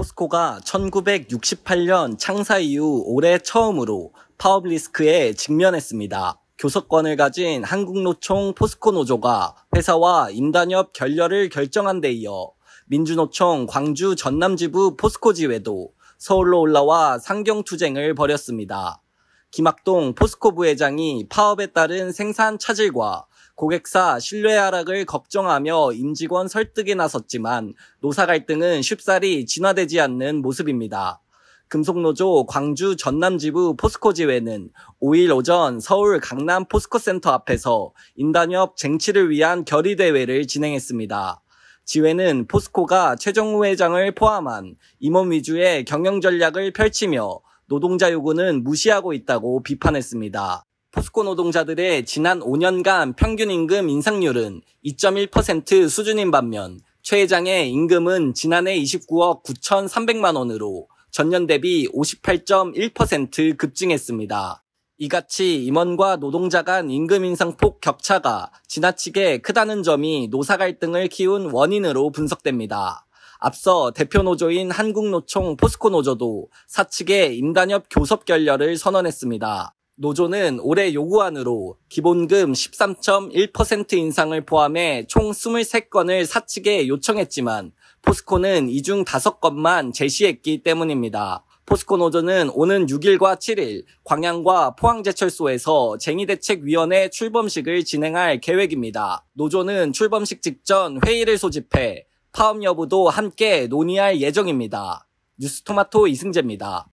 포스코가 1968년 창사 이후 올해 처음으로 파업 리스크에 직면했습니다. 교섭권을 가진 한국노총 포스코 노조가 회사와 임단협 결렬을 결정한 데 이어 민주노총 광주 전남지부 포스코 지회도 서울로 올라와 상경투쟁을 벌였습니다. 김학동 포스코 부회장이 파업에 따른 생산 차질과 고객사 신뢰 하락을 걱정하며 임직원 설득에 나섰지만 노사 갈등은 쉽사리 진화되지 않는 모습입니다. 금속노조 광주 전남지부 포스코 지회는 5일 오전 서울 강남 포스코센터 앞에서 인단협 쟁취를 위한 결의대회를 진행했습니다. 지회는 포스코가 최정우 회장을 포함한 임원 위주의 경영 전략을 펼치며 노동자 요구는 무시하고 있다고 비판했습니다. 포스코 노동자들의 지난 5년간 평균 임금 인상률은 2.1% 수준인 반면 최 회장의 임금은 지난해 29억 9,300만 원으로 전년 대비 58.1% 급증했습니다. 이같이 임원과 노동자 간 임금 인상 폭 격차가 지나치게 크다는 점이 노사 갈등을 키운 원인으로 분석됩니다. 앞서 대표 노조인 한국노총 포스코 노조도 사측의 임단협 교섭 결렬을 선언했습니다. 노조는 올해 요구안으로 기본금 13.1% 인상을 포함해 총 23건을 사측에 요청했지만 포스코는 이 중 5건만 제시했기 때문입니다. 포스코 노조는 오는 6일과 7일 광양과 포항제철소에서 쟁의대책위원회 출범식을 진행할 계획입니다. 노조는 출범식 직전 회의를 소집해 파업 여부도 함께 논의할 예정입니다. 뉴스토마토 이승재입니다.